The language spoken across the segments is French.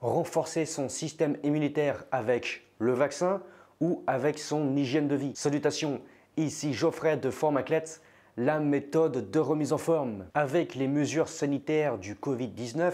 renforcer son système immunitaire avec le vaccin ou avec son hygiène de vie. Salutations, ici Geoffrey de Formaclet, la méthode de remise en forme. Avec les mesures sanitaires du Covid-19,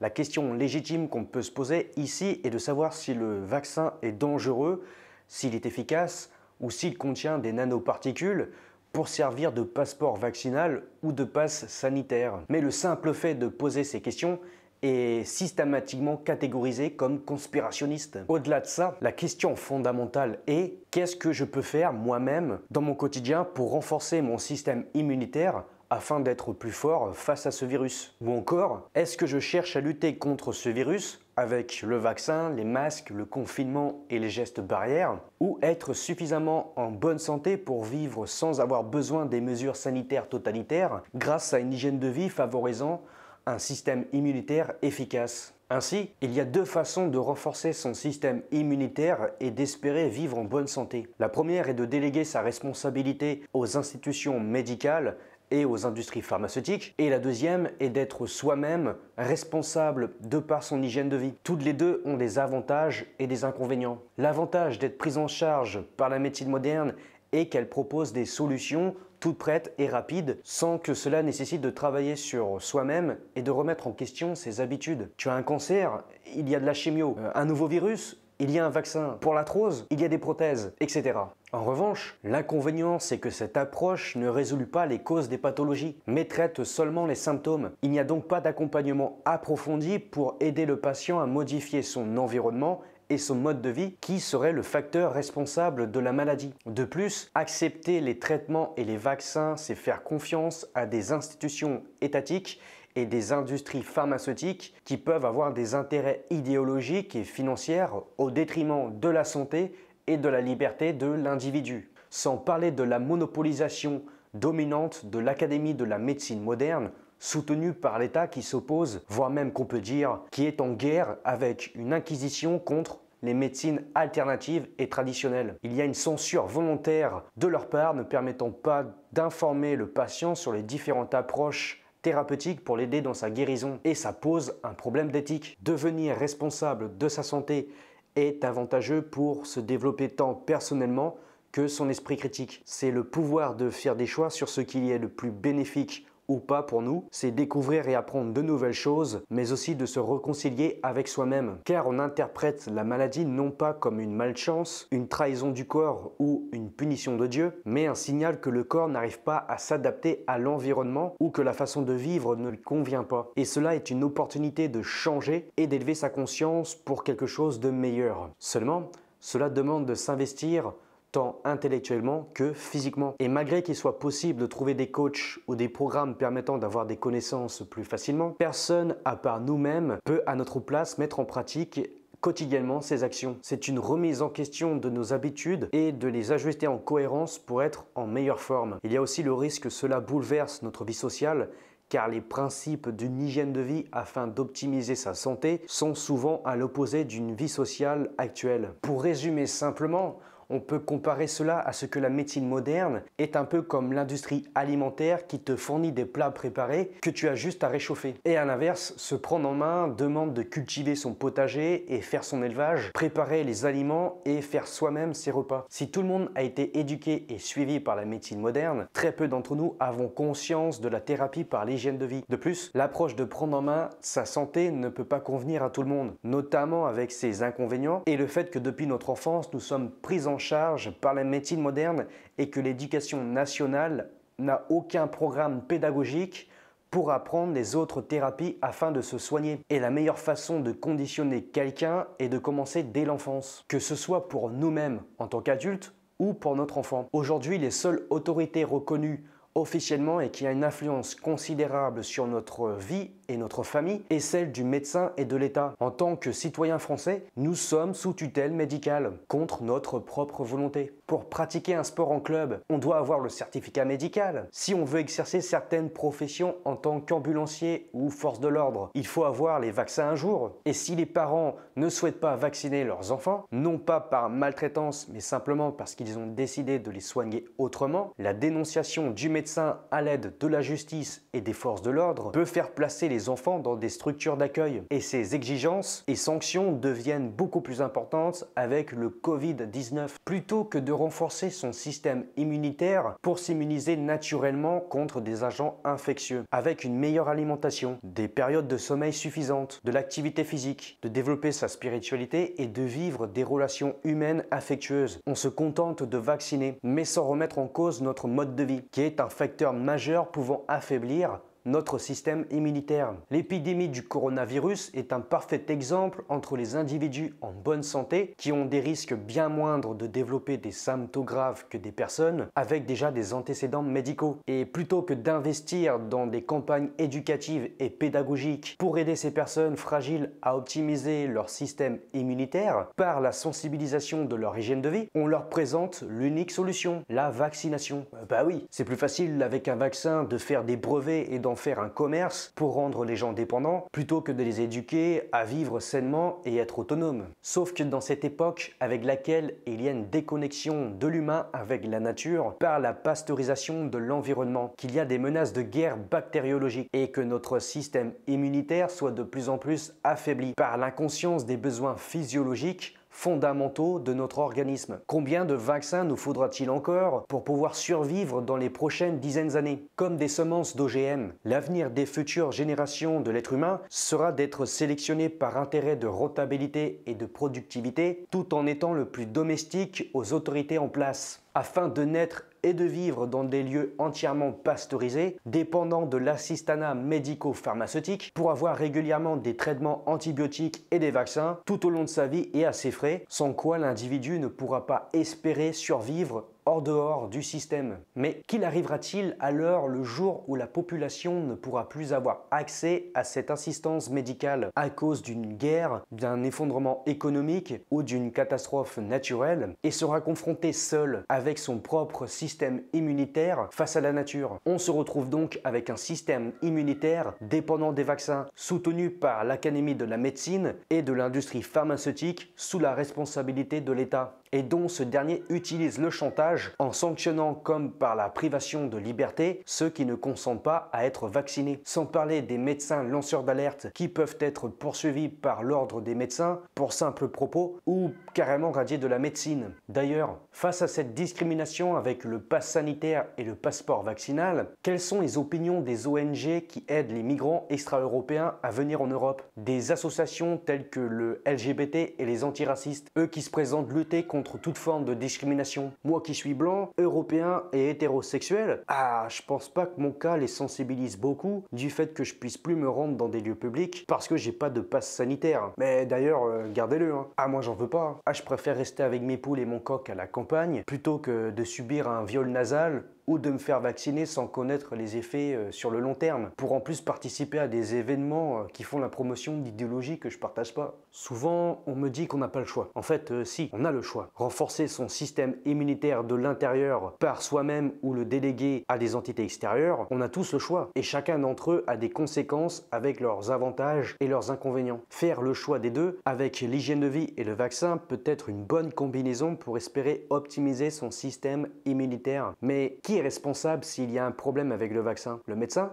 la question légitime qu'on peut se poser ici est de savoir si le vaccin est dangereux, s'il est efficace ou s'il contient des nanoparticules pour servir de passeport vaccinal ou de passe sanitaire. Mais le simple fait de poser ces questions est systématiquement catégorisé comme conspirationniste. Au-delà de ça, la question fondamentale est qu'est-ce que je peux faire moi-même dans mon quotidien pour renforcer mon système immunitaire afin d'être plus fort face à ce virus Ou encore, est-ce que je cherche à lutter contre ce virus avec le vaccin, les masques, le confinement et les gestes barrières Ou être suffisamment en bonne santé pour vivre sans avoir besoin des mesures sanitaires totalitaires grâce à une hygiène de vie favorisant un système immunitaire efficace. Ainsi, il y a deux façons de renforcer son système immunitaire et d'espérer vivre en bonne santé. La première est de déléguer sa responsabilité aux institutions médicales et aux industries pharmaceutiques, et la deuxième est d'être soi-même responsable de par son hygiène de vie. Toutes les deux ont des avantages et des inconvénients. L'avantage d'être prise en charge par la médecine moderne est qu'elle propose des solutions toute prête et rapide, sans que cela nécessite de travailler sur soi-même et de remettre en question ses habitudes. Tu as un cancer, il y a de la chimio, euh, un nouveau virus, il y a un vaccin pour l'arthrose, il y a des prothèses, etc. En revanche, l'inconvénient, c'est que cette approche ne résout pas les causes des pathologies, mais traite seulement les symptômes. Il n'y a donc pas d'accompagnement approfondi pour aider le patient à modifier son environnement et son mode de vie qui serait le facteur responsable de la maladie. De plus, accepter les traitements et les vaccins, c'est faire confiance à des institutions étatiques et des industries pharmaceutiques qui peuvent avoir des intérêts idéologiques et financiers au détriment de la santé et de la liberté de l'individu. Sans parler de la monopolisation dominante de l'Académie de la médecine moderne soutenu par l'État qui s'oppose, voire même qu'on peut dire qui est en guerre avec une inquisition contre les médecines alternatives et traditionnelles. Il y a une censure volontaire de leur part ne permettant pas d'informer le patient sur les différentes approches thérapeutiques pour l'aider dans sa guérison. Et ça pose un problème d'éthique. Devenir responsable de sa santé est avantageux pour se développer tant personnellement que son esprit critique. C'est le pouvoir de faire des choix sur ce qui est le plus bénéfique ou pas pour nous, c'est découvrir et apprendre de nouvelles choses, mais aussi de se réconcilier avec soi-même. Car on interprète la maladie non pas comme une malchance, une trahison du corps ou une punition de Dieu, mais un signal que le corps n'arrive pas à s'adapter à l'environnement ou que la façon de vivre ne lui convient pas. Et cela est une opportunité de changer et d'élever sa conscience pour quelque chose de meilleur. Seulement, cela demande de s'investir tant intellectuellement que physiquement. Et malgré qu'il soit possible de trouver des coachs ou des programmes permettant d'avoir des connaissances plus facilement, personne à part nous-mêmes peut à notre place mettre en pratique quotidiennement ces actions. C'est une remise en question de nos habitudes et de les ajuster en cohérence pour être en meilleure forme. Il y a aussi le risque que cela bouleverse notre vie sociale car les principes d'une hygiène de vie afin d'optimiser sa santé sont souvent à l'opposé d'une vie sociale actuelle. Pour résumer simplement, on peut comparer cela à ce que la médecine moderne est un peu comme l'industrie alimentaire qui te fournit des plats préparés que tu as juste à réchauffer. Et à l'inverse, se prendre en main demande de cultiver son potager et faire son élevage, préparer les aliments et faire soi-même ses repas. Si tout le monde a été éduqué et suivi par la médecine moderne, très peu d'entre nous avons conscience de la thérapie par l'hygiène de vie. De plus, l'approche de prendre en main sa santé ne peut pas convenir à tout le monde, notamment avec ses inconvénients et le fait que depuis notre enfance, nous sommes pris en charge par la médecine moderne et que l'éducation nationale n'a aucun programme pédagogique pour apprendre les autres thérapies afin de se soigner. Et la meilleure façon de conditionner quelqu'un est de commencer dès l'enfance, que ce soit pour nous-mêmes en tant qu'adultes ou pour notre enfant. Aujourd'hui, les seules autorités reconnues officiellement et qui a une influence considérable sur notre vie notre famille et celle du médecin et de l'État. En tant que citoyen français, nous sommes sous tutelle médicale, contre notre propre volonté. Pour pratiquer un sport en club, on doit avoir le certificat médical. Si on veut exercer certaines professions en tant qu'ambulancier ou force de l'ordre, il faut avoir les vaccins un jour. Et si les parents ne souhaitent pas vacciner leurs enfants, non pas par maltraitance, mais simplement parce qu'ils ont décidé de les soigner autrement, la dénonciation du médecin à l'aide de la justice et des forces de l'ordre peut faire placer les enfants dans des structures d'accueil. Et ces exigences et sanctions deviennent beaucoup plus importantes avec le Covid-19. Plutôt que de renforcer son système immunitaire pour s'immuniser naturellement contre des agents infectieux, avec une meilleure alimentation, des périodes de sommeil suffisantes, de l'activité physique, de développer sa spiritualité et de vivre des relations humaines affectueuses. On se contente de vacciner, mais sans remettre en cause notre mode de vie, qui est un facteur majeur pouvant affaiblir notre système immunitaire. L'épidémie du coronavirus est un parfait exemple entre les individus en bonne santé qui ont des risques bien moindres de développer des symptômes graves que des personnes avec déjà des antécédents médicaux. Et plutôt que d'investir dans des campagnes éducatives et pédagogiques pour aider ces personnes fragiles à optimiser leur système immunitaire par la sensibilisation de leur hygiène de vie, on leur présente l'unique solution, la vaccination. Euh, bah oui, c'est plus facile avec un vaccin de faire des brevets et d'en faire un commerce pour rendre les gens dépendants plutôt que de les éduquer à vivre sainement et être autonomes. Sauf que dans cette époque avec laquelle il y a une déconnexion de l'humain avec la nature par la pasteurisation de l'environnement, qu'il y a des menaces de guerre bactériologique et que notre système immunitaire soit de plus en plus affaibli par l'inconscience des besoins physiologiques fondamentaux de notre organisme. Combien de vaccins nous faudra-t-il encore pour pouvoir survivre dans les prochaines dizaines d'années Comme des semences d'OGM, l'avenir des futures générations de l'être humain sera d'être sélectionné par intérêt de rentabilité et de productivité tout en étant le plus domestique aux autorités en place afin de naître et de vivre dans des lieux entièrement pasteurisés, dépendant de l'assistanat médico-pharmaceutique, pour avoir régulièrement des traitements antibiotiques et des vaccins tout au long de sa vie et à ses frais, sans quoi l'individu ne pourra pas espérer survivre dehors du système. Mais qu'il arrivera-t-il à l'heure le jour où la population ne pourra plus avoir accès à cette assistance médicale à cause d'une guerre, d'un effondrement économique ou d'une catastrophe naturelle et sera confrontée seule avec son propre système immunitaire face à la nature On se retrouve donc avec un système immunitaire dépendant des vaccins, soutenu par l'Académie de la médecine et de l'industrie pharmaceutique sous la responsabilité de l'État et dont ce dernier utilise le chantage en sanctionnant comme par la privation de liberté ceux qui ne consentent pas à être vaccinés. Sans parler des médecins lanceurs d'alerte qui peuvent être poursuivis par l'ordre des médecins pour simples propos ou carrément radiés de la médecine. D'ailleurs, face à cette discrimination avec le pass sanitaire et le passeport vaccinal, quelles sont les opinions des ONG qui aident les migrants extra-européens à venir en Europe Des associations telles que le LGBT et les antiracistes, eux qui se présentent lutter contre contre toute forme de discrimination. Moi qui suis blanc, européen et hétérosexuel, ah, je pense pas que mon cas les sensibilise beaucoup du fait que je puisse plus me rendre dans des lieux publics parce que j'ai pas de passe sanitaire. Mais d'ailleurs, euh, gardez-le. Hein. Ah, moi j'en veux pas. Ah, je préfère rester avec mes poules et mon coq à la campagne plutôt que de subir un viol nasal ou de me faire vacciner sans connaître les effets euh, sur le long terme, pour en plus participer à des événements euh, qui font la promotion d'idéologies que je partage pas. Souvent, on me dit qu'on n'a pas le choix. En fait, euh, si, on a le choix. Renforcer son système immunitaire de l'intérieur par soi-même ou le déléguer à des entités extérieures, on a tous le choix. Et chacun d'entre eux a des conséquences avec leurs avantages et leurs inconvénients. Faire le choix des deux, avec l'hygiène de vie et le vaccin, peut être une bonne combinaison pour espérer optimiser son système immunitaire. Mais qui responsable s'il y a un problème avec le vaccin Le médecin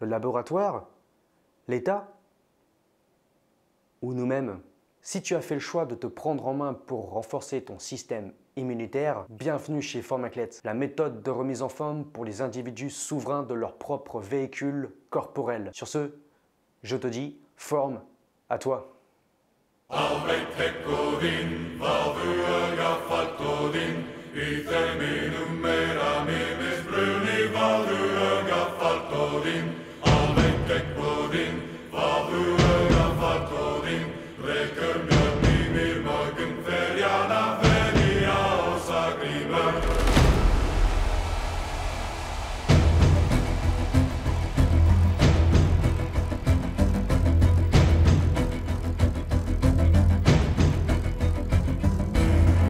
Le laboratoire L'État Ou nous-mêmes Si tu as fait le choix de te prendre en main pour renforcer ton système immunitaire, bienvenue chez Formaclet, la méthode de remise en forme pour les individus souverains de leur propre véhicule corporel. Sur ce, je te dis, forme à toi. Vitae minum mera mimis bruni valdura gaffalto vim.